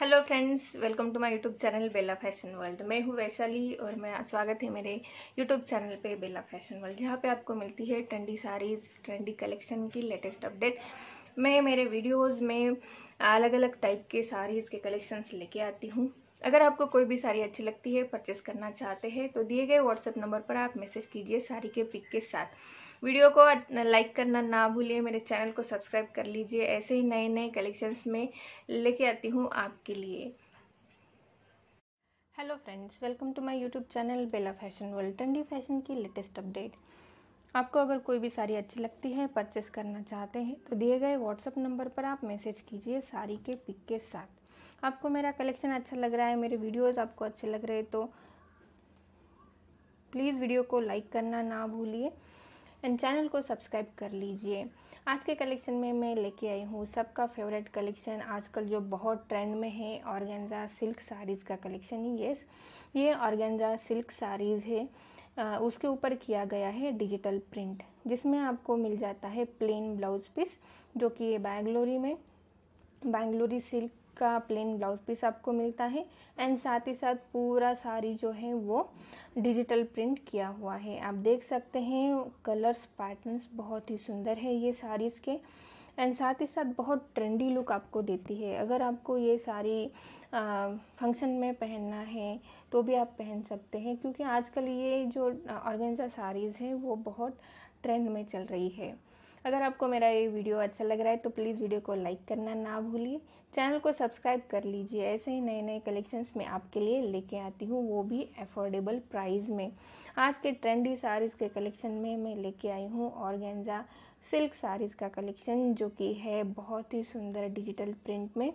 hello friends welcome to my YouTube channel Bela fashion world मैं हूँ वैशाली और मैं स्वागत है मेरे यूट्यूब चैनल पे बेला फैशन वर्ल्ड जहाँ पे आपको मिलती है ट्रेंडी साड़ीज़ ट्रेंडी कलेक्शन की लेटेस्ट अपडेट मैं मेरे वीडियोस में अलग अलग टाइप के साड़ीज़ के कलेक्शंस लेके आती हूँ अगर आपको कोई भी साड़ी अच्छी लगती है परचेस करना चाहते हैं तो दिए गए व्हाट्सएप नंबर पर आप मैसेज कीजिए साड़ी के पिक के साथ वीडियो को लाइक करना ना भूलिए मेरे चैनल को सब्सक्राइब कर लीजिए ऐसे ही नए नए कलेक्शंस में लेके आती हूँ आपके लिए hello friends welcome to my YouTube channel Bela fashion world trendy fashion की लेटेस्ट अपडेट आपको अगर कोई भी साड़ी अच्छी लगती है परचेस करना चाहते हैं तो दिए गए व्हाट्सएप नंबर पर आप मैसेज कीजिए साड़ी के पिक के साथ आपको मेरा कलेक्शन अच्छा लग रहा है मेरे वीडियोस आपको अच्छे लग रहे तो प्लीज़ वीडियो को लाइक करना ना भूलिए एंड चैनल को सब्सक्राइब कर लीजिए आज के कलेक्शन में मैं लेके आई हूँ सबका फेवरेट कलेक्शन आजकल जो बहुत ट्रेंड में है ऑर्गेंजा सिल्क साड़ीज़ का कलेक्शन ही येस ये ऑर्गेंजा सिल्क साड़ीज़ है आ, उसके ऊपर किया गया है डिजिटल प्रिंट जिसमें आपको मिल जाता है प्लेन ब्लाउज पीस जो कि ये बैंगलोरी में बैंगलोरी सिल्क का प्लेन ब्लाउज पीस आपको मिलता है एंड साथ ही साथ पूरा साड़ी जो है वो डिजिटल प्रिंट किया हुआ है आप देख सकते हैं कलर्स पैटर्न्स बहुत ही सुंदर है ये साड़ीज़ के एंड साथ ही साथ बहुत ट्रेंडी लुक आपको देती है अगर आपको ये साड़ी फंक्शन में पहनना है तो भी आप पहन सकते हैं क्योंकि आजकल ये जो ऑर्गेंजा साड़ीज़ हैं वो बहुत ट्रेंड में चल रही है अगर आपको मेरा ये वीडियो अच्छा लग रहा है तो प्लीज़ वीडियो को लाइक करना ना भूलिए चैनल को सब्सक्राइब कर लीजिए ऐसे ही नए नए कलेक्शंस में आपके लिए लेके आती हूँ वो भी एफोर्डेबल प्राइस में आज के ट्रेंडी साड़ीज़ के कलेक्शन में मैं लेके आई हूँ ऑर्गेंजा सिल्क साड़ीज़ का कलेक्शन जो कि है बहुत ही सुंदर डिजिटल प्रिंट में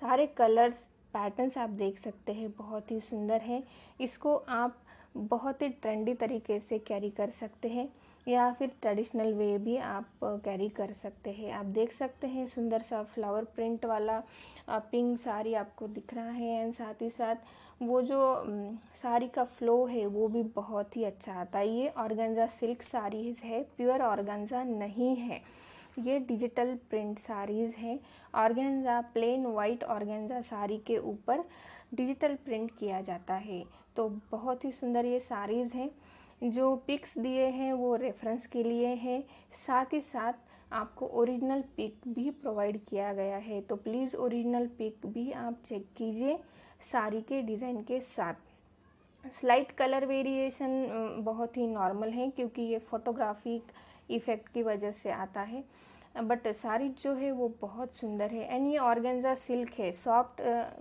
सारे कलर्स पैटर्न्स आप देख सकते हैं बहुत ही सुंदर है इसको आप बहुत ही ट्रेंडी तरीके से कैरी कर सकते हैं या फिर ट्रेडिशनल वे भी आप कैरी कर सकते हैं आप देख सकते हैं सुंदर सा फ्लावर प्रिंट वाला पिंक साड़ी आपको दिख रहा है एंड साथ ही साथ वो जो साड़ी का फ्लो है वो भी बहुत ही अच्छा आता है ये ऑर्गेंजा सिल्क साड़ीज़ है प्योर ऑर्गेंजा नहीं है ये डिजिटल प्रिंट साड़ीज़ हैं organza plain white organza sari के ऊपर डिजिटल प्रिंट किया जाता है तो बहुत ही सुंदर ये साड़ीज़ हैं जो पिक्स दिए हैं वो रेफरेंस के लिए हैं साथ ही साथ आपको ओरिजिनल पिक भी प्रोवाइड किया गया है तो प्लीज़ ओरिजिनल पिक भी आप चेक कीजिए साड़ी के डिज़ाइन के साथ स्लाइट कलर वेरिएशन बहुत ही नॉर्मल है क्योंकि ये फोटोग्राफिक इफ़ेक्ट की वजह से आता है बट साड़ी जो है वो बहुत सुंदर है एंड ये ऑर्गेन्जा सिल्क है सॉफ्ट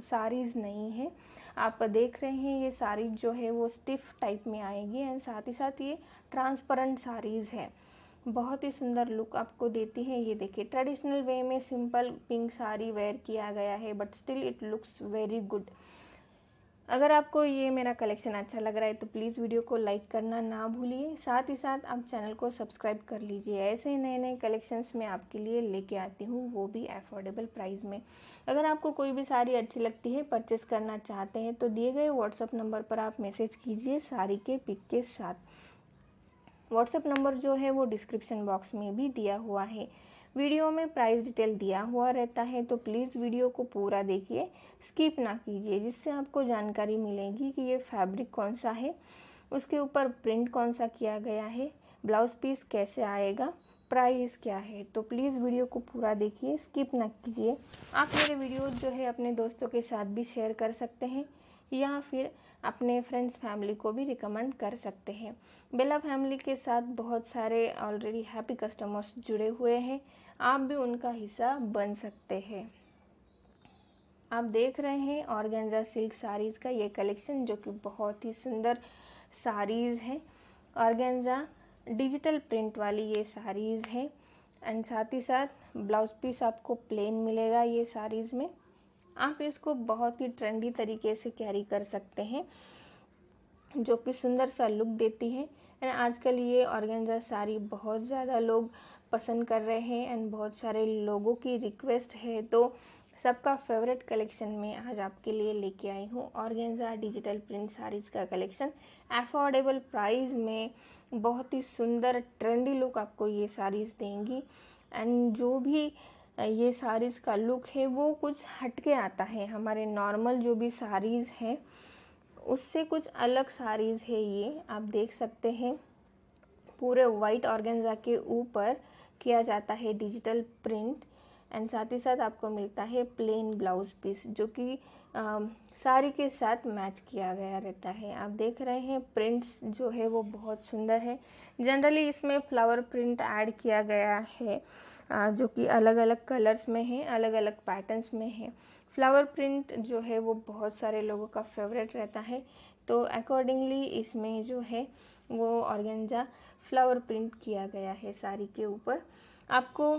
साड़ीज़ नहीं है आप देख रहे हैं ये साड़ी जो है वो स्टिफ टाइप में आएगी एंड साथ ही साथ ये ट्रांसपेरेंट साड़ीज़ है बहुत ही सुंदर लुक आपको देती है ये देखिए ट्रेडिशनल वे में सिंपल पिंक साड़ी वेयर किया गया है but still it looks very good अगर आपको ये मेरा कलेक्शन अच्छा लग रहा है तो प्लीज़ वीडियो को लाइक करना ना भूलिए साथ ही साथ आप चैनल को सब्सक्राइब कर लीजिए ऐसे ही नए नए कलेक्शंस मैं आपके लिए लेके आती हूँ वो भी अफोर्डेबल प्राइस में अगर आपको कोई भी साड़ी अच्छी लगती है परचेस करना चाहते हैं तो दिए गए व्हाट्सअप नंबर पर आप मैसेज कीजिए साड़ी के पिक के साथ व्हाट्सअप नंबर जो है वो डिस्क्रिप्शन बॉक्स में भी दिया हुआ है वीडियो में प्राइस डिटेल दिया हुआ रहता है तो प्लीज़ वीडियो को पूरा देखिए स्किप ना कीजिए जिससे आपको जानकारी मिलेगी कि ये फैब्रिक कौन सा है उसके ऊपर प्रिंट कौन सा किया गया है ब्लाउज़ पीस कैसे आएगा प्राइस क्या है तो प्लीज़ वीडियो को पूरा देखिए स्किप ना कीजिए आप मेरे वीडियो जो है अपने दोस्तों के साथ भी शेयर कर सकते हैं या फिर अपने फ्रेंड्स फैमिली को भी रिकमेंड कर सकते हैं बेला फैमिली के साथ बहुत सारे ऑलरेडी हैप्पी कस्टमर्स जुड़े हुए हैं आप भी उनका हिस्सा बन सकते हैं आप देख रहे हैं ऑर्गेंजा सिल्क साड़ीज़ का ये कलेक्शन जो कि बहुत ही सुंदर साड़ीज़ है ऑर्गेंजा डिजिटल प्रिंट वाली ये साड़ीज़ है एंड साथ ही साथ ब्लाउज पीस आपको प्लेन मिलेगा ये साड़ीज़ में आप इसको बहुत ही ट्रेंडी तरीके से कैरी कर सकते हैं जो कि सुंदर सा लुक देती है एंड आजकल ये ऑर्गेंजा साड़ी बहुत ज़्यादा लोग पसंद कर रहे हैं एंड बहुत सारे लोगों की रिक्वेस्ट है तो सबका फेवरेट कलेक्शन में आज आपके लिए लेके आई हूँ ऑर्गेंजा डिजिटल प्रिंट साड़ीज़ का कलेक्शन एफोर्डेबल प्राइस में बहुत ही सुंदर ट्रेंडी लुक आपको ये साड़ीज़ देंगी एंड जो भी ये साड़ीज़ का लुक है वो कुछ हटके आता है हमारे नॉर्मल जो भी साड़ीज़ हैं उससे कुछ अलग साड़ीज़ है ये आप देख सकते हैं पूरे वाइट ऑर्गेन्जा के ऊपर किया जाता है डिजिटल प्रिंट एंड साथ ही साथ आपको मिलता है प्लेन ब्लाउज पीस जो कि साड़ी के साथ मैच किया गया रहता है आप देख रहे हैं प्रिंट्स जो है वो बहुत सुंदर है जनरली इसमें फ्लावर प्रिंट ऐड किया गया है जो कि अलग अलग कलर्स में हैं अलग अलग पैटर्न्स में है फ्लावर प्रिंट जो है वो बहुत सारे लोगों का फेवरेट रहता है तो अकॉर्डिंगली इसमें जो है वो ऑर्गेंजा फ्लावर प्रिंट किया गया है साड़ी के ऊपर आपको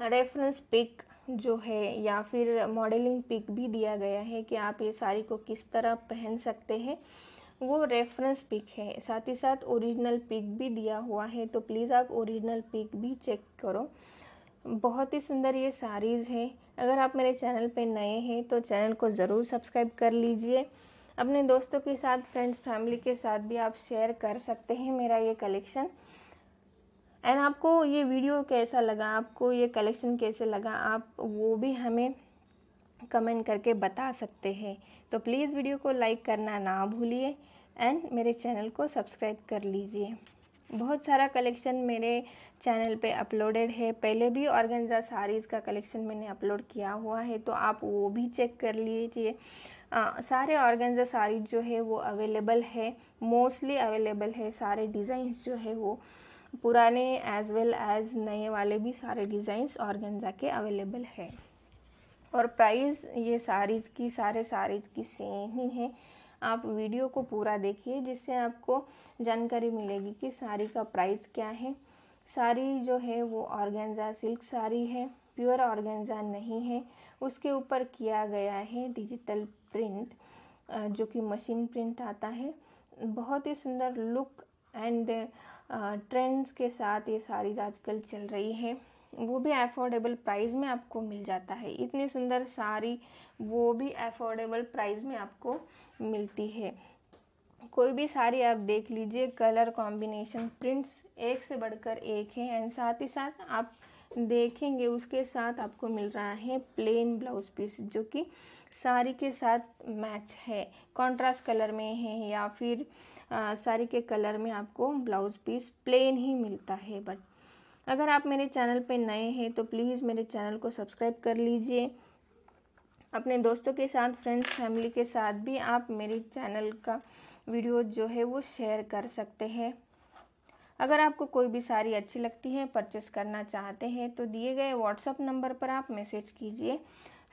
रेफरेंस पिक जो है या फिर मॉडलिंग पिक भी दिया गया है कि आप ये साड़ी को किस तरह पहन सकते हैं वो रेफरेंस पिक है साथ ही साथ ओरिजिनल पिक भी दिया हुआ है तो प्लीज़ आप ओरिजिनल पिक भी चेक करो बहुत ही सुंदर ये साड़ीज़ है अगर आप मेरे चैनल पे नए हैं तो चैनल को ज़रूर सब्सक्राइब कर लीजिए अपने दोस्तों के साथ फ्रेंड्स फैमिली के साथ भी आप शेयर कर सकते हैं मेरा ये कलेक्शन एंड आपको ये वीडियो कैसा लगा आपको ये कलेक्शन कैसे लगा आप वो भी हमें कमेंट करके बता सकते हैं तो प्लीज़ वीडियो को लाइक करना ना भूलिए एंड मेरे चैनल को सब्सक्राइब कर लीजिए बहुत सारा कलेक्शन मेरे चैनल पे अपलोडेड है पहले भी ऑर्गेन्जा साड़ीज़ का कलेक्शन मैंने अपलोड किया हुआ है तो आप वो भी चेक कर लीजिए सारे ऑर्गेन्जा साड़ीज जो है वो अवेलेबल है मोस्टली अवेलेबल है सारे डिज़ाइंस जो है वो पुराने एज वेल एज नए वाले भी सारे डिज़ाइंस ऑर्गेन्जा के अवेलेबल है और प्राइस ये साड़ीज़ की सारे साड़ीज़ की सेम ही है आप वीडियो को पूरा देखिए जिससे आपको जानकारी मिलेगी कि साड़ी का प्राइस क्या है साड़ी जो है वो ऑर्गेन्जा सिल्क साड़ी है प्योर ऑर्गेंजा नहीं है उसके ऊपर किया गया है डिजिटल प्रिंट जो कि मशीन प्रिंट आता है बहुत ही सुंदर लुक एंड ट्रेंड्स के साथ ये साड़ीज आजकल चल रही है वो भी अफोर्डेबल प्राइस में आपको मिल जाता है इतनी सुंदर साड़ी वो भी अफोर्डेबल प्राइस में आपको मिलती है कोई भी साड़ी आप देख लीजिए कलर कॉम्बिनेशन प्रिंट्स एक से बढ़कर एक है एंड साथ ही साथ आप देखेंगे उसके साथ आपको मिल रहा है प्लेन ब्लाउज पीस जो कि साड़ी के साथ मैच है कंट्रास्ट कलर में है या फिर साड़ी के कलर में आपको ब्लाउज पीस प्लेन ही मिलता है बट अगर आप मेरे चैनल पर नए हैं तो प्लीज़ मेरे चैनल को सब्सक्राइब कर लीजिए अपने दोस्तों के साथ फ्रेंड्स फैमिली के साथ भी आप मेरे चैनल का वीडियो जो है वो शेयर कर सकते हैं अगर आपको कोई भी साड़ी अच्छी लगती है परचेस करना चाहते हैं तो दिए गए व्हाट्सअप नंबर पर आप मैसेज कीजिए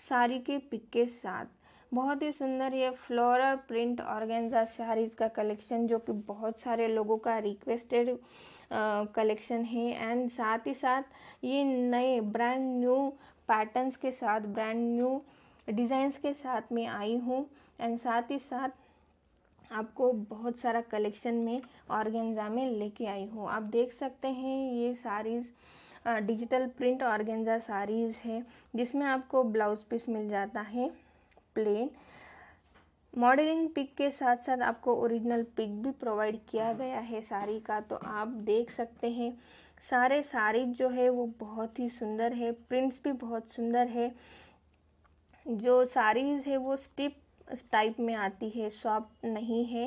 साड़ी के पिक के साथ बहुत ही सुंदर ये फ्लोरल प्रिंट ऑर्गेन्जा साड़ीज़ का कलेक्शन जो कि बहुत सारे लोगों का रिक्वेस्टेड कलेक्शन है एंड साथ ही साथ ये नए ब्रांड न्यू पैटर्न्स के साथ ब्रांड न्यू डिज़ाइंस के साथ में आई हूँ एंड साथ ही साथ आपको बहुत सारा कलेक्शन में ऑर्गेन्जा में लेके आई हूँ आप देख सकते हैं ये saris digital print organza saris है जिसमें आपको ब्लाउज़ पीस मिल जाता है प्लेन मॉडलिंग पिक के साथ साथ आपको ओरिजिनल पिक भी प्रोवाइड किया गया है साड़ी का तो आप देख सकते हैं सारे साड़ी जो है वो बहुत ही सुंदर है प्रिंट्स भी बहुत सुंदर है जो साड़ीज़ है वो स्टिप टाइप में आती है सॉफ्ट नहीं है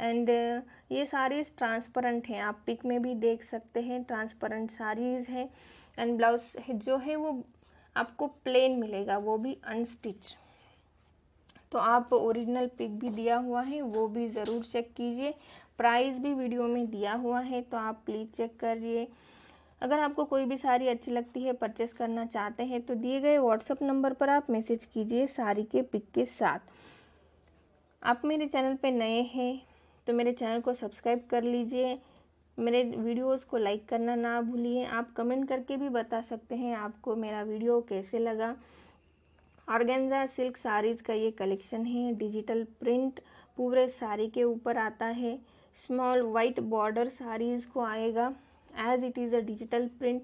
एंड uh, ये साड़ीज़ ट्रांसपेरेंट हैं आप पिक में भी देख सकते हैं ट्रांसपेरेंट साड़ीज़ हैं एंड ब्लाउज जो है वो आपको प्लेन मिलेगा वो भी अनस्टिच तो आप ओरिजिनल पिक भी दिया हुआ है वो भी ज़रूर चेक कीजिए प्राइस भी वीडियो में दिया हुआ है तो आप प्लीज़ चेक करिए अगर आपको कोई भी साड़ी अच्छी लगती है परचेस करना चाहते हैं तो दिए गए व्हाट्सअप नंबर पर आप मैसेज कीजिए साड़ी के पिक के साथ आप मेरे चैनल पे नए हैं तो मेरे चैनल को सब्सक्राइब कर लीजिए मेरे वीडियोस को लाइक करना ना भूलिए आप कमेंट करके भी बता सकते हैं आपको मेरा वीडियो कैसे लगा ऑर्गेन्जा सिल्क साड़ीज़ का ये कलेक्शन है डिजिटल प्रिंट पूरे साड़ी के ऊपर आता है स्मॉल वाइट बॉर्डर साड़ीज़ को आएगा as it is a digital print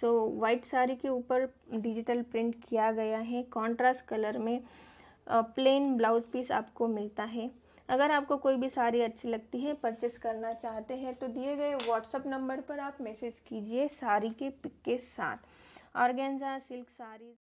so white sari के ऊपर डिजिटल प्रिंट किया गया है कॉन्ट्रास्ट कलर में प्लेन ब्लाउज पीस आपको मिलता है अगर आपको कोई भी साड़ी अच्छी लगती है परचेस करना चाहते हैं तो दिए गए व्हाट्सअप नंबर पर आप मैसेज कीजिए साड़ी के पिक के साथ ऑर्गेन्जा सिल्क साड़ी